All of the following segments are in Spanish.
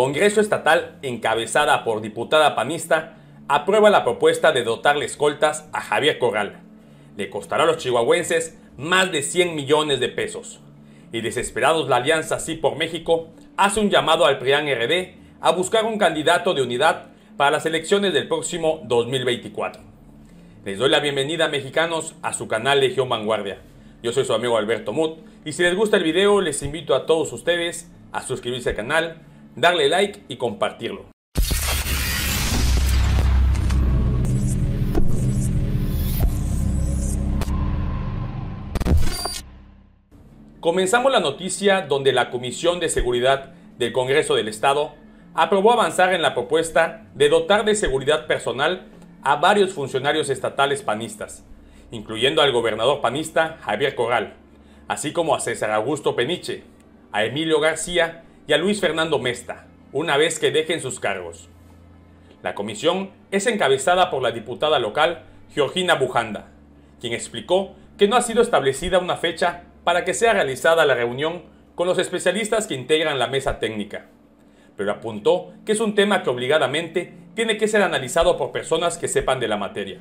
Congreso Estatal, encabezada por diputada panista, aprueba la propuesta de dotarle escoltas a Javier Corral. Le costará a los chihuahuenses más de 100 millones de pesos. Y desesperados la alianza Sí por México hace un llamado al PRIAN RD a buscar un candidato de unidad para las elecciones del próximo 2024. Les doy la bienvenida, mexicanos, a su canal Legión Vanguardia. Yo soy su amigo Alberto Mut y si les gusta el video les invito a todos ustedes a suscribirse al canal, darle like y compartirlo. Comenzamos la noticia donde la Comisión de Seguridad del Congreso del Estado aprobó avanzar en la propuesta de dotar de seguridad personal a varios funcionarios estatales panistas, incluyendo al gobernador panista Javier Corral, así como a César Augusto Peniche, a Emilio García y a Luis Fernando Mesta, una vez que dejen sus cargos. La comisión es encabezada por la diputada local Georgina Bujanda, quien explicó que no ha sido establecida una fecha para que sea realizada la reunión con los especialistas que integran la mesa técnica, pero apuntó que es un tema que obligadamente tiene que ser analizado por personas que sepan de la materia,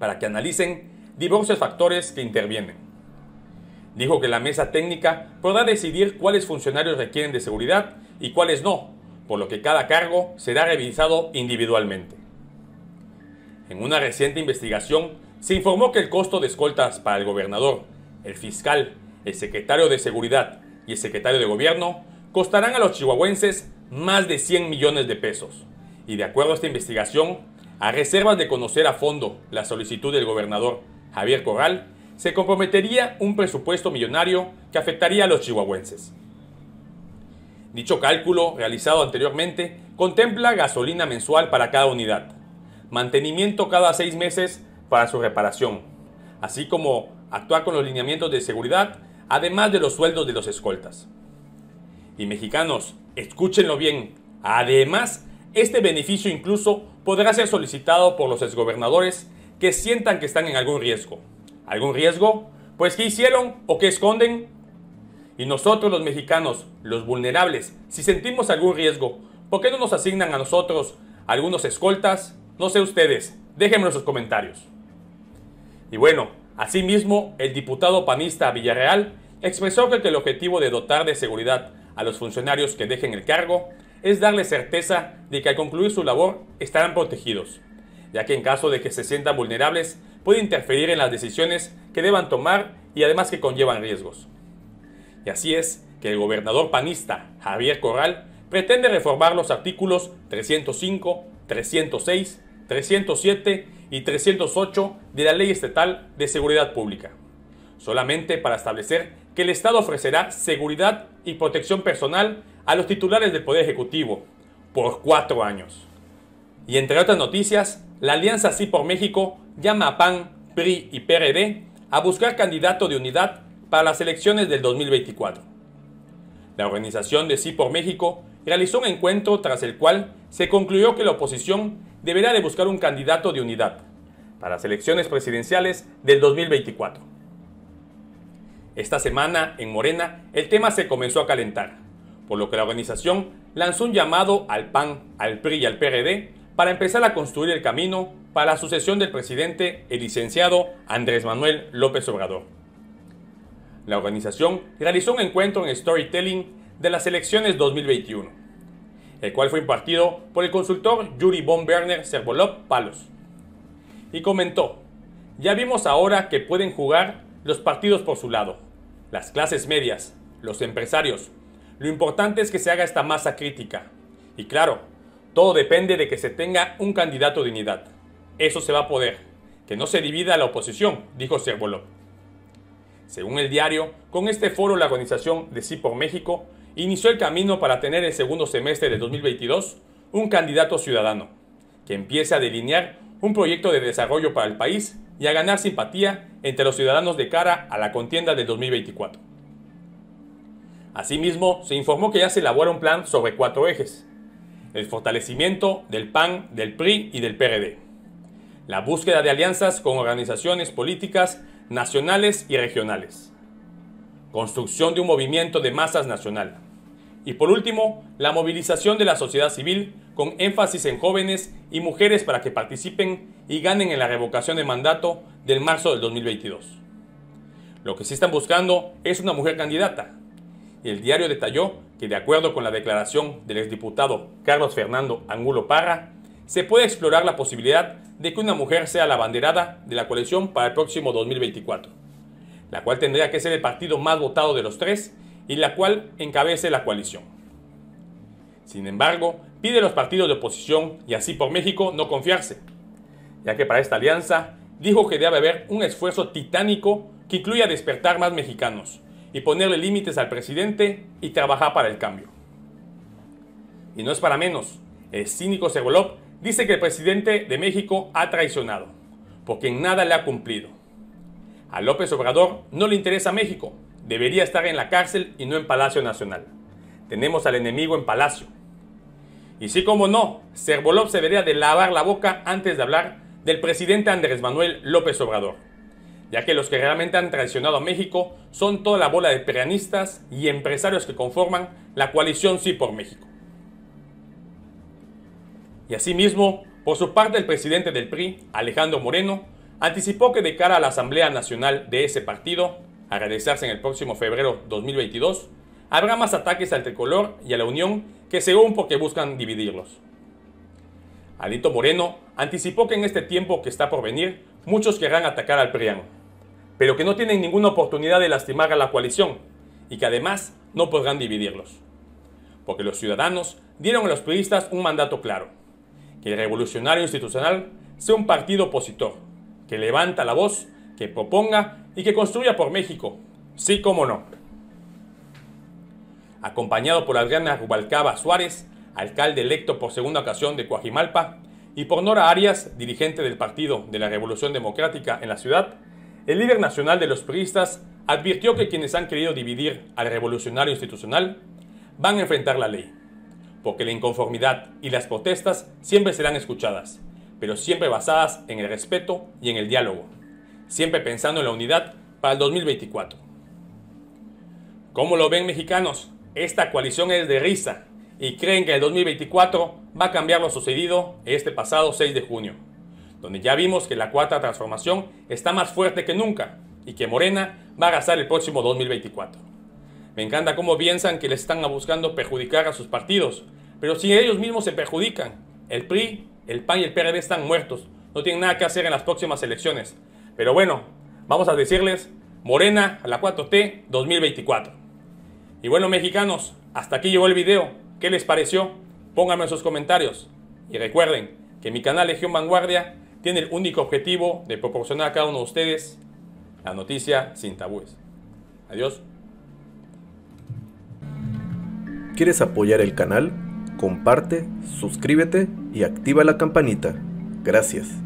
para que analicen diversos factores que intervienen. Dijo que la mesa técnica podrá decidir cuáles funcionarios requieren de seguridad y cuáles no, por lo que cada cargo será revisado individualmente. En una reciente investigación se informó que el costo de escoltas para el gobernador, el fiscal, el secretario de Seguridad y el secretario de Gobierno costarán a los chihuahuenses más de 100 millones de pesos. Y de acuerdo a esta investigación, a reservas de conocer a fondo la solicitud del gobernador Javier Corral, se comprometería un presupuesto millonario que afectaría a los chihuahuenses. Dicho cálculo, realizado anteriormente, contempla gasolina mensual para cada unidad, mantenimiento cada seis meses para su reparación, así como actuar con los lineamientos de seguridad, además de los sueldos de los escoltas. Y mexicanos, escúchenlo bien, además, este beneficio incluso podrá ser solicitado por los exgobernadores que sientan que están en algún riesgo. ¿Algún riesgo? Pues ¿qué hicieron o qué esconden? Y nosotros los mexicanos, los vulnerables, si sentimos algún riesgo, ¿por qué no nos asignan a nosotros algunos escoltas? No sé ustedes, déjenme en sus comentarios. Y bueno, asimismo, el diputado panista Villarreal expresó que el objetivo de dotar de seguridad a los funcionarios que dejen el cargo es darle certeza de que al concluir su labor estarán protegidos, ya que en caso de que se sientan vulnerables, puede interferir en las decisiones que deban tomar y además que conllevan riesgos. Y así es que el gobernador panista Javier Corral pretende reformar los artículos 305, 306, 307 y 308 de la Ley Estatal de Seguridad Pública, solamente para establecer que el Estado ofrecerá seguridad y protección personal a los titulares del Poder Ejecutivo por cuatro años. Y entre otras noticias, la Alianza Sí por México llama a PAN, PRI y PRD a buscar candidato de unidad para las elecciones del 2024. La organización de Sí por México realizó un encuentro tras el cual se concluyó que la oposición deberá de buscar un candidato de unidad para las elecciones presidenciales del 2024. Esta semana, en Morena, el tema se comenzó a calentar, por lo que la organización lanzó un llamado al PAN, al PRI y al PRD para empezar a construir el camino para la sucesión del presidente, el licenciado Andrés Manuel López Obrador. La organización realizó un encuentro en storytelling de las elecciones 2021, el cual fue impartido por el consultor Yuri von Werner Servolov Palos. Y comentó, ya vimos ahora que pueden jugar los partidos por su lado, las clases medias, los empresarios. Lo importante es que se haga esta masa crítica. Y claro, todo depende de que se tenga un candidato de unidad eso se va a poder. Que no se divida la oposición, dijo Servolov. Según el diario, con este foro la organización de Sí por México inició el camino para tener el segundo semestre de 2022 un candidato ciudadano, que empiece a delinear un proyecto de desarrollo para el país y a ganar simpatía entre los ciudadanos de cara a la contienda de 2024. Asimismo, se informó que ya se elabora un plan sobre cuatro ejes, el fortalecimiento del PAN, del PRI y del PRD la búsqueda de alianzas con organizaciones políticas nacionales y regionales, construcción de un movimiento de masas nacional y por último, la movilización de la sociedad civil con énfasis en jóvenes y mujeres para que participen y ganen en la revocación de mandato del marzo del 2022. Lo que sí están buscando es una mujer candidata. Y el diario detalló que de acuerdo con la declaración del exdiputado Carlos Fernando Angulo Parra, se puede explorar la posibilidad de que una mujer sea la banderada de la coalición para el próximo 2024, la cual tendría que ser el partido más votado de los tres y la cual encabece la coalición. Sin embargo, pide a los partidos de oposición y así por México no confiarse, ya que para esta alianza dijo que debe haber un esfuerzo titánico que incluya despertar más mexicanos y ponerle límites al presidente y trabajar para el cambio. Y no es para menos, el cínico Segolov dice que el presidente de México ha traicionado, porque en nada le ha cumplido. A López Obrador no le interesa México, debería estar en la cárcel y no en Palacio Nacional. Tenemos al enemigo en Palacio. Y sí, como no, Servolov se debería de lavar la boca antes de hablar del presidente Andrés Manuel López Obrador, ya que los que realmente han traicionado a México son toda la bola de perianistas y empresarios que conforman la coalición Sí por México. Y asimismo, por su parte, el presidente del PRI, Alejandro Moreno, anticipó que de cara a la Asamblea Nacional de ese partido, a realizarse en el próximo febrero 2022, habrá más ataques al tricolor y a la Unión que según porque buscan dividirlos. Alito Moreno anticipó que en este tiempo que está por venir, muchos querrán atacar al PRI, pero que no tienen ninguna oportunidad de lastimar a la coalición y que además no podrán dividirlos, porque los ciudadanos dieron a los priistas un mandato claro el revolucionario institucional sea un partido opositor, que levanta la voz, que proponga y que construya por México, sí como no. Acompañado por Adriana Rubalcaba Suárez, alcalde electo por segunda ocasión de Coajimalpa, y por Nora Arias, dirigente del Partido de la Revolución Democrática en la ciudad, el líder nacional de los priistas advirtió que quienes han querido dividir al revolucionario institucional van a enfrentar la ley porque la inconformidad y las protestas siempre serán escuchadas, pero siempre basadas en el respeto y en el diálogo, siempre pensando en la unidad para el 2024. ¿Cómo lo ven mexicanos? Esta coalición es de risa y creen que el 2024 va a cambiar lo sucedido este pasado 6 de junio, donde ya vimos que la cuarta transformación está más fuerte que nunca y que Morena va a gastar el próximo 2024. Me encanta cómo piensan que le están buscando perjudicar a sus partidos, pero si ellos mismos se perjudican, el PRI, el PAN y el PRD están muertos, no tienen nada que hacer en las próximas elecciones. Pero bueno, vamos a decirles Morena a la 4T 2024. Y bueno, mexicanos, hasta aquí llegó el video. ¿Qué les pareció? Pónganme en sus comentarios. Y recuerden que mi canal Legión Vanguardia tiene el único objetivo de proporcionar a cada uno de ustedes la noticia sin tabúes. Adiós. ¿Quieres apoyar el canal? Comparte, suscríbete y activa la campanita. Gracias.